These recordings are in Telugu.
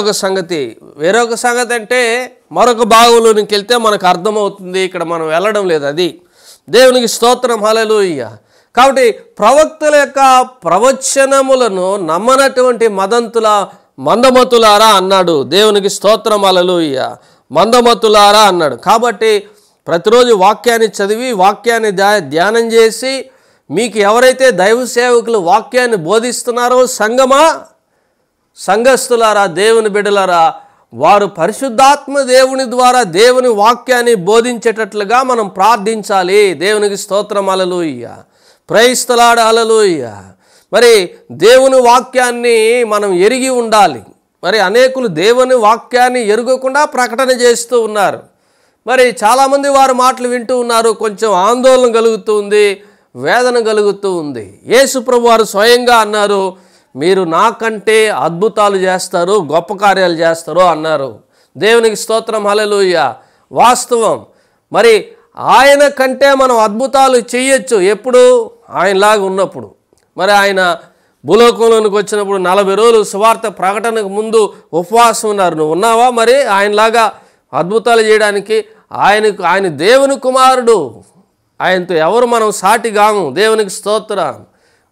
ఒక సంగతి వేరొక సంగతి అంటే మరొక భాగంలోనికి వెళ్తే మనకు అర్థమవుతుంది ఇక్కడ మనం వెళ్ళడం లేదు అది దేవునికి స్తోత్రం హలలుయ్య కాబట్టి ప్రవక్తల యొక్క ప్రవచనములను నమ్మనటువంటి మదంతుల మందమతులారా అన్నాడు దేవునికి స్తోత్రం హలలుయ్య మందమతులారా అన్నాడు కాబట్టి ప్రతిరోజు వాక్యాన్ని చదివి వాక్యాన్ని ధ్యానం చేసి మీకు ఎవరైతే దైవ సేవకులు వాక్యాన్ని బోధిస్తున్నారో సంగమా సంఘస్థులారా దేవుని బిడలారా వారు పరిశుద్ధాత్మ దేవుని ద్వారా దేవుని వాక్యాన్ని బోధించేటట్లుగా మనం ప్రార్థించాలి దేవునికి స్తోత్రం అలలుయ్య ప్రయిస్తలాడ అలలుయ్య మరి దేవుని వాక్యాన్ని మనం ఎరిగి ఉండాలి మరి అనేకులు దేవుని వాక్యాన్ని ఎరగకుండా ప్రకటన చేస్తూ ఉన్నారు మరి చాలామంది వారు మాటలు వింటూ ఉన్నారు కొంచెం ఆందోళన కలుగుతూ ఉంది వేదన కలుగుతూ ఉంది యేసు ప్రభు వారు స్వయంగా అన్నారు మీరు నాకంటే అద్భుతాలు చేస్తారు గొప్ప కార్యాలు చేస్తారు అన్నారు దేవునికి స్తోత్రం హలలుయ వాస్తవం మరి ఆయన కంటే మనం అద్భుతాలు చేయొచ్చు ఎప్పుడు ఆయనలాగా ఉన్నప్పుడు మరి ఆయన భూలోకంలోనికి వచ్చినప్పుడు నలభై రోజులు సువార్త ప్రకటనకు ముందు ఉపవాసం ఉన్నారు నువ్వు ఉన్నావా మరి ఆయనలాగా అద్భుతాలు చేయడానికి ఆయనకు ఆయన దేవుని కుమారుడు ఆయనతో ఎవరు మనం సాటిగాము దేవునికి స్తోత్రం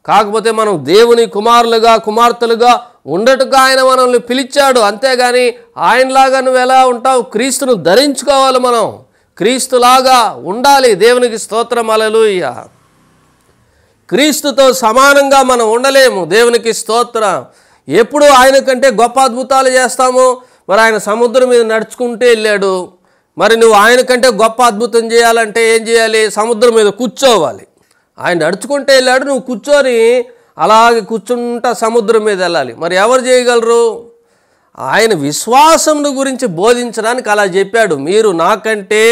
కాకపోతే మనం దేవుని కుమారులుగా కుమార్తెలుగా ఉండటకు ఆయన మనల్ని పిలిచాడు అంతేగాని ఆయనలాగా నువ్వు ఎలా ఉంటావు క్రీస్తును ధరించుకోవాలి మనం క్రీస్తులాగా ఉండాలి దేవునికి స్తోత్రం అలలుయ్య క్రీస్తుతో సమానంగా మనం ఉండలేము దేవునికి స్తోత్రం ఎప్పుడు ఆయన కంటే గొప్ప అద్భుతాలు చేస్తాము మరి ఆయన సముద్రం మీద నడుచుకుంటూ వెళ్ళాడు మరి నువ్వు ఆయన కంటే గొప్ప అద్భుతం చేయాలంటే ఏం చేయాలి సముద్రం మీద కూర్చోవాలి ఆయన నడుచుకుంటే వెళ్ళాడు నువ్వు కూర్చొని అలాగే కూర్చుంటా సముద్రం మీద వెళ్ళాలి మరి ఎవరు చేయగలరు ఆయన విశ్వాసమును గురించి బోధించడానికి అలా చెప్పాడు మీరు నాకంటే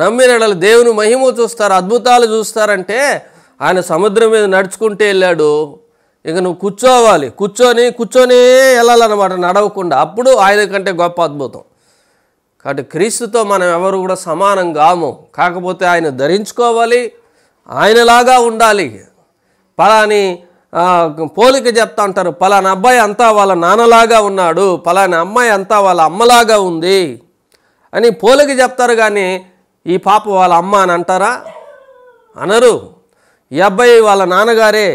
నమ్మిన దేవుని మహిమ చూస్తారు అద్భుతాలు చూస్తారంటే ఆయన సముద్రం మీద నడుచుకుంటే వెళ్ళాడు ఇక నువ్వు కూర్చోవాలి కూర్చొని కూర్చొనే వెళ్ళాలన్నమాట నడవకుండా అప్పుడు ఆయన కంటే గొప్ప అద్భుతం కాబట్టి క్రీస్తుతో మనం ఎవరు కూడా సమానం కాము కాకపోతే ఆయన ధరించుకోవాలి ఆయనలాగా ఉండాలి పలాని పోలిక చెప్తా అంటారు పలానా అబ్బాయి అంతా వాళ్ళ నాన్నలాగా ఉన్నాడు పలాని అమ్మాయి అంతా వాళ్ళ అమ్మలాగా ఉంది అని పోలిక చెప్తారు కానీ ఈ పాప వాళ్ళ అమ్మ అని అంటారా అనరు ఈ అబ్బాయి వాళ్ళ నాన్నగారే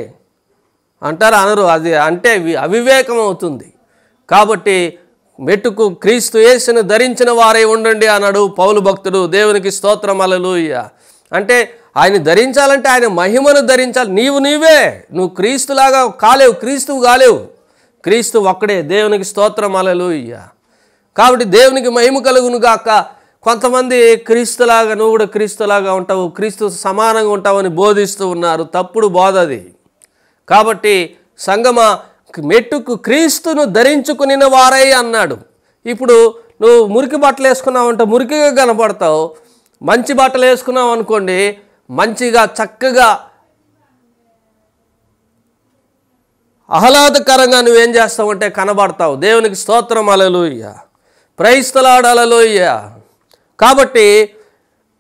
అంటారా అనరు అది అంటే అవివేకం అవుతుంది కాబట్టి మెట్టుకు క్రీస్తు యేసును ధరించిన వారే ఉండండి అన్నాడు పౌలు భక్తుడు దేవునికి స్తోత్రం అలలుయ్య అంటే ఆయన ధరించాలంటే ఆయన మహిమను ధరించాలి నీవు నీవే నువ్వు క్రీస్తులాగా కాలేవు క్రీస్తువు కాలేవు క్రీస్తు ఒక్కడే దేవునికి స్తోత్రం అలలుయ్య కాబట్టి దేవునికి మహిమ కలుగును గాక కొంతమంది క్రీస్తులాగా నువ్వు కూడా క్రీస్తులాగా ఉంటావు క్రీస్తు సమానంగా ఉంటావని బోధిస్తూ ఉన్నారు తప్పుడు బోధ అది కాబట్టి సంగమ మెట్టుకు క్రీస్తును ధరించుకుని వారై అన్నాడు ఇప్పుడు నువ్వు మురికి బట్టలు వేసుకున్నావు అంటే మురికిగా కనపడతావు మంచి బట్టలు వేసుకున్నావు అనుకోండి మంచిగా చక్కగా ఆహ్లాదకరంగా నువ్వేం చేస్తావంటే కనబడతావు దేవునికి స్తోత్రం అలలోయ ప్రైస్తలాడలలోయ కాబట్టి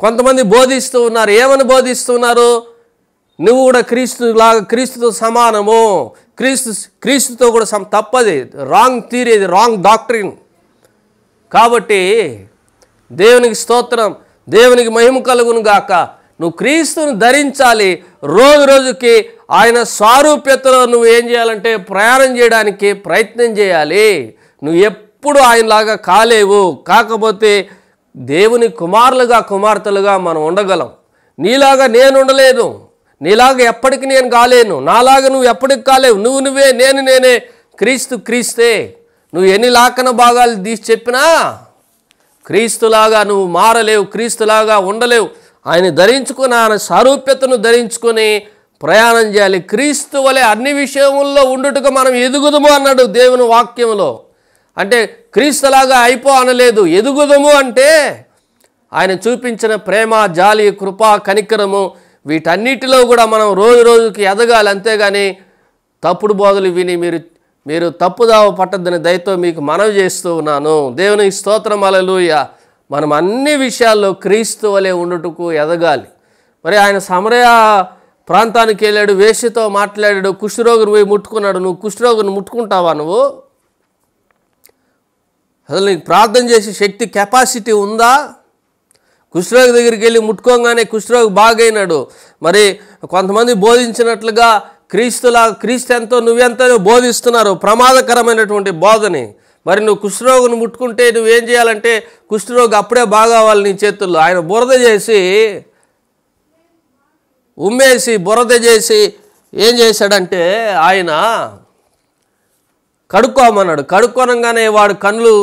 కొంతమంది బోధిస్తూ ఉన్నారు ఏమని బోధిస్తున్నారు నువ్వు కూడా క్రీస్తు లాగా క్రీస్తుతో సమానము క్రీస్తు క్రీస్తుతో కూడా సమ తప్పది రాంగ్ థీరీ రాంగ్ డాక్టరీన్ కాబట్టి దేవునికి స్తోత్రం దేవునికి మహిమ కలుగును గాక నువ్వు క్రీస్తును ధరించాలి రోజు రోజుకి ఆయన సారూప్యతలో నువ్వు ఏం చేయాలంటే ప్రయాణం చేయడానికి ప్రయత్నం చేయాలి నువ్వు ఎప్పుడు ఆయనలాగా కాలేవు కాకపోతే దేవుని కుమారులుగా కుమార్తెలుగా మనం ఉండగలం నీలాగా నేను ఉండలేదు నీలాగా ఎప్పటికి నేను కాలేను నాలాగా నువ్వు ఎప్పటికి కాలేవు నువ్వు నువ్వే నేను నేనే క్రీస్తు క్రీస్తే నువ్వు ఎన్ని లాకన భాగాలు తీసి చెప్పినా క్రీస్తులాగా నువ్వు మారలేవు క్రీస్తులాగా ఉండలేవు ఆయన ధరించుకున్న ఆయన సారూప్యతను ధరించుకొని ప్రయాణం చేయాలి క్రీస్తు వలె అన్ని విషయముల్లో ఉండుటకు మనం ఎదుగుదము అన్నాడు దేవుని వాక్యంలో అంటే క్రీస్తులాగా అయిపో అనలేదు ఎదుగుదము అంటే ఆయన చూపించిన ప్రేమ జాలి కృప కనికరము వీటన్నిటిలో కూడా మనం రోజు రోజుకి ఎదగాలి అంతేగాని తప్పుడు బోధలు విని మీరు మీరు తప్పుదావ పట్టద్దని దయతో మీకు మనవి చేస్తూ ఉన్నాను దేవునికి స్తోత్రం అలలుయ్యా మనం అన్ని విషయాల్లో క్రీస్తు వలె ఉండుటకు ఎదగాలి మరి ఆయన సమరయ ప్రాంతానికి వెళ్ళాడు వేషతో మాట్లాడాడు కుష్ఠరోగుని పోయి ముట్టుకున్నాడు నువ్వు కుష్ఠరోగుని ముట్టుకుంటావా నువ్వు అసలు నీకు ప్రార్థన చేసే శక్తి కెపాసిటీ ఉందా కుష్ఠరోగి దగ్గరికి వెళ్ళి ముట్టుకోగానే కుష్ఠరోగి బాగైనాడు మరి కొంతమంది బోధించినట్లుగా క్రీస్తులా క్రీస్తు ఎంతో నువ్వెంతో బోధిస్తున్నారు ప్రమాదకరమైనటువంటి బోధని మరి నువ్వు కుష్ఠరోగును ముట్టుకుంటే నువ్వేం చేయాలంటే కుష్ఠరోగు అప్పుడే బాగావాలి నీ చేతుల్లో ఆయన బురద చేసి ఉమ్మేసి బురద చేసి ఏం చేశాడంటే ఆయన కడుక్కోమన్నాడు కడుక్కోనంగానే వాడు కళ్ళు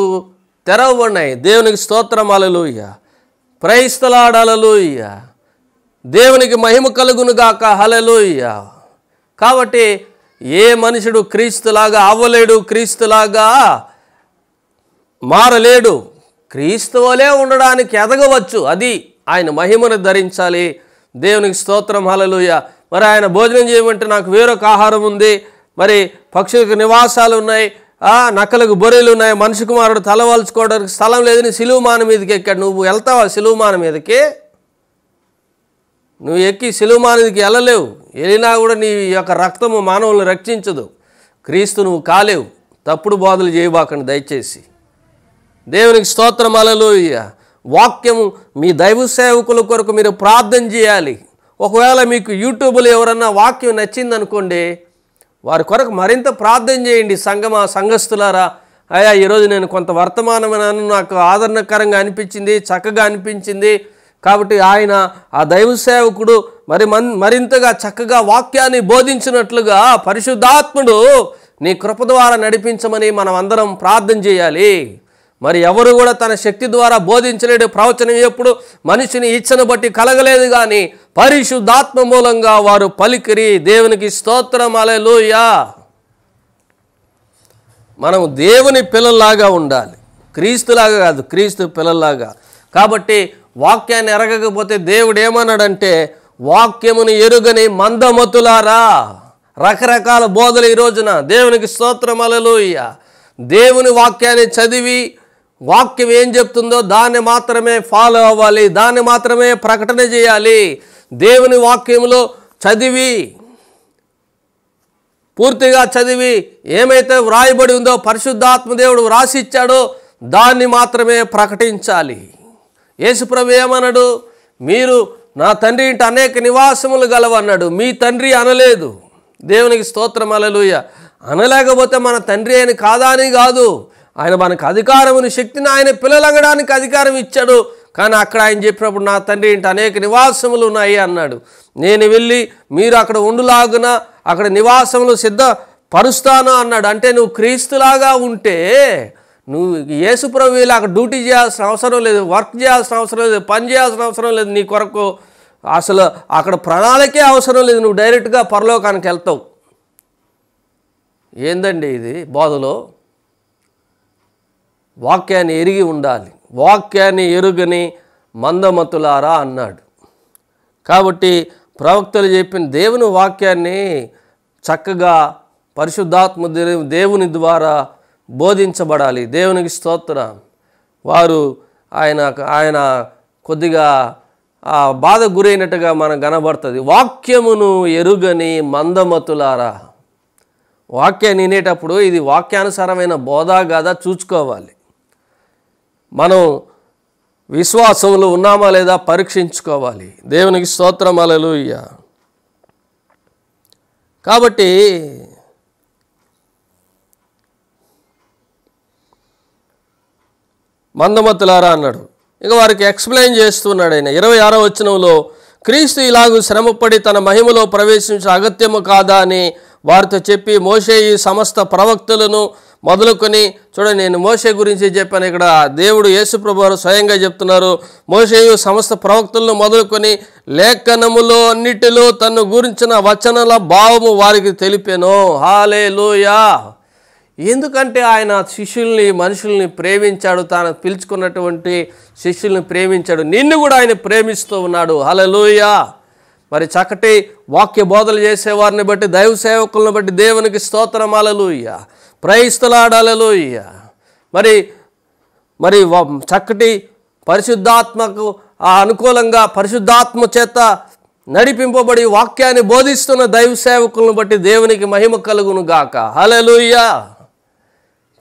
తెరవబడినాయి దేవునికి స్తోత్రం అలలుయ్య ప్రయిస్తలాడలలుయ్య దేవునికి మహిమ కలుగును కలుగునుగాక హలలుయ్య కాబట్టి ఏ మనుషుడు క్రీస్తులాగా అవ్వలేడు క్రీస్తులాగా మారలేడు క్రీస్తువులే ఉండడానికి ఎదగవచ్చు అది ఆయన మహిమను ధరించాలి దేవునికి స్తోత్రం హలలుయ మరి ఆయన భోజనం చేయమంటే నాకు వేరొక ఆహారం ఉంది మరి పక్షులకు నివాసాలు ఉన్నాయి నక్కలకు బొరెలు ఉన్నాయి మనిషి కుమారుడు తలవాల్చుకోవడానికి స్థలం లేదని సిలువుమాన మీదకి ఎక్కాడు నువ్వు వెళ్తావా సిలువుమాన మీదకి నువ్వు ఎక్కి సిలువుమానదికి వెళ్ళలేవు వెళ్ళినా కూడా నీ యొక్క రక్తము మానవులను రక్షించదు క్రీస్తు నువ్వు కాలేవు తప్పుడు బోధలు చేయబాకండి దయచేసి దేవునికి స్తోత్రం అలలోయ వాక్యము మీ దైవ సేవకుల కొరకు మీరు ప్రార్థన చేయాలి ఒకవేళ మీకు యూట్యూబ్లో ఎవరన్నా వాక్యం నచ్చిందనుకోండి వారి కొరకు మరింత ప్రార్థన చేయండి సంగమా సంఘస్థులారా అయ్యా ఈరోజు నేను కొంత వర్తమానమనను నాకు ఆదరణకరంగా అనిపించింది చక్కగా అనిపించింది కాబట్టి ఆయన ఆ దైవ సేవకుడు మరి మన్ మరింతగా చక్కగా వాక్యాన్ని బోధించినట్లుగా పరిశుద్ధాత్ముడు నీ కృప ద్వారా నడిపించమని మనం అందరం ప్రార్థన చేయాలి మరి ఎవరు కూడా తన శక్తి ద్వారా బోధించలేడు ప్రవచనం ఎప్పుడు మనిషిని ఇచ్చను బట్టి కలగలేదు కానీ పరిశుద్ధాత్మ మూలంగా వారు పలికిరి దేవునికి స్తోత్రం అలెలుయా మనం దేవుని పిల్లల్లాగా ఉండాలి క్రీస్తులాగా కాదు క్రీస్తు పిల్లల్లాగా కాబట్టి వాక్యాన్ని ఎరగకపోతే దేవుడు ఏమన్నాడంటే వాక్యముని ఎరుగని మందమతులారా రకరకాల బోధలు ఈ రోజున దేవునికి స్తోత్రం అలలుయ్య దేవుని వాక్యాన్ని చదివి వాక్యం ఏం చెప్తుందో దాన్ని మాత్రమే ఫాలో అవ్వాలి దాన్ని మాత్రమే ప్రకటన చేయాలి దేవుని వాక్యంలో చదివి పూర్తిగా చదివి ఏమైతే వ్రాయబడి ఉందో పరిశుద్ధాత్మదేవుడు వ్రాసిచ్చాడో దాన్ని మాత్రమే ప్రకటించాలి యేసుప్రభు ఏమన్నాడు మీరు నా తండ్రి ఇంటి అనేక నివాసములు గలవన్నాడు మీ తండ్రి అనలేదు దేవునికి స్తోత్రం అలలుయ అనలేకపోతే మన తండ్రి అని కాదా అని కాదు ఆయన మనకు అధికారముని శక్తిని ఆయన పిల్లలంగడానికి అధికారం ఇచ్చాడు కానీ అక్కడ ఆయన చెప్పినప్పుడు నా తండ్రి ఇంటి అనేక నివాసములు ఉన్నాయి అన్నాడు నేను వెళ్ళి మీరు అక్కడ ఉండులాగున అక్కడ నివాసములు సిద్ధ పరుస్తాను అన్నాడు అంటే నువ్వు క్రీస్తులాగా ఉంటే నువ్వు వీళ్ళు అక్కడ డ్యూటీ చేయాల్సిన అవసరం లేదు వర్క్ చేయాల్సిన అవసరం లేదు పని చేయాల్సిన అవసరం లేదు నీ కొరకు అసలు అక్కడ ప్రణాళికే అవసరం లేదు నువ్వు డైరెక్ట్గా పరలోకానికి వెళ్తావు ఏందండి ఇది బోధలో వాక్యాన్ని ఎరిగి ఉండాలి వాక్యాన్ని ఎరుగని మందమతులారా అన్నాడు కాబట్టి ప్రవక్తలు చెప్పిన దేవుని వాక్యాన్ని చక్కగా పరిశుద్ధాత్మ దేవుని ద్వారా బోధించబడాలి దేవునికి స్తోత్ర వారు ఆయన ఆయన కొద్దిగా బాధ గురైనట్టుగా మనకు కనబడుతుంది వాక్యమును ఎరుగని మందమతులారా వాక్యాన్ని వినేటప్పుడు ఇది వాక్యానుసారమైన బోధ కాదా చూసుకోవాలి మనం విశ్వాసంలో ఉన్నామా లేదా పరీక్షించుకోవాలి దేవునికి స్తోత్రమలలు కాబట్టి మందమతులారా అన్నాడు ఇక వారికి ఎక్స్ప్లెయిన్ చేస్తున్నాడు ఆయన ఇరవై ఆరో వచ్చినంలో క్రీస్తు ఇలాగూ శ్రమపడి తన మహిమలో ప్రవేశించే అగత్యము కాదా అని వారితో చెప్పి మోసే ఈ సమస్త ప్రవక్తలను మొదలుకొని చూడండి నేను మోసే గురించి చెప్పాను ఇక్కడ దేవుడు యేసుప్రభు వారు స్వయంగా చెప్తున్నారు మోసేయు సమస్త ప్రవక్తలను మొదలుకొని లేఖనములో అన్నిటిలో తను గురించిన వచనల భావము వారికి తెలిపాను హాలే లోయా ఎందుకంటే ఆయన శిష్యుల్ని మనుషుల్ని ప్రేమించాడు తాను పిలుచుకున్నటువంటి శిష్యుల్ని ప్రేమించాడు నిన్ను కూడా ఆయన ప్రేమిస్తూ ఉన్నాడు హలలోయా మరి చక్కటి వాక్య బోధలు చేసేవారిని బట్టి దైవ సేవకులను బట్టి దేవునికి స్తోత్రం అలలుయ్య ప్రయిస్తలాడలలుయ్య మరి మరి చక్కటి పరిశుద్ధాత్మకు అనుకూలంగా పరిశుద్ధాత్మ చేత నడిపింపబడి వాక్యాన్ని బోధిస్తున్న దైవ సేవకులను బట్టి దేవునికి మహిమ కలుగును గాక హలలుయ్య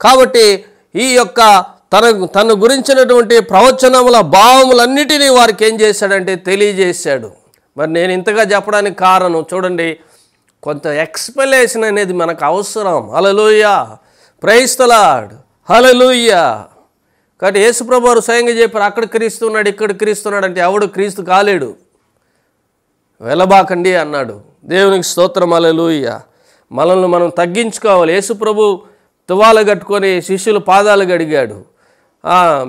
కాబట్టి ఈ యొక్క తన తన గురించినటువంటి ప్రవచనముల భావములన్నిటినీ వారికి ఏం చేశాడంటే తెలియజేశాడు మరి నేను ఇంతగా చెప్పడానికి కారణం చూడండి కొంత ఎక్స్ప్లెనేషన్ అనేది మనకు అవసరం హలలుయ ప్రైస్తలాడ్ హలలుయ కాబట్టి యేసుప్రభు వారు స్వయంగా చెప్పారు అక్కడ క్రీస్తున్నాడు ఇక్కడ క్రీస్తున్నాడు అంటే ఎవడు క్రీస్తు కాలేడు వెళ్ళబాకండి అన్నాడు దేవునికి స్తోత్రం అలలుయ మనల్ని మనం తగ్గించుకోవాలి యేసుప్రభు తువాలు కట్టుకొని శిష్యులు పాదాలు గడిగాడు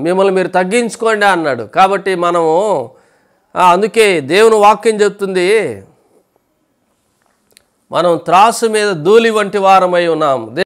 మిమ్మల్ని మీరు తగ్గించుకోండి అన్నాడు కాబట్టి మనము అందుకే దేవుని వాక్యం చెప్తుంది మనం త్రాసు మీద ధూళి వంటి వారమై ఉన్నాం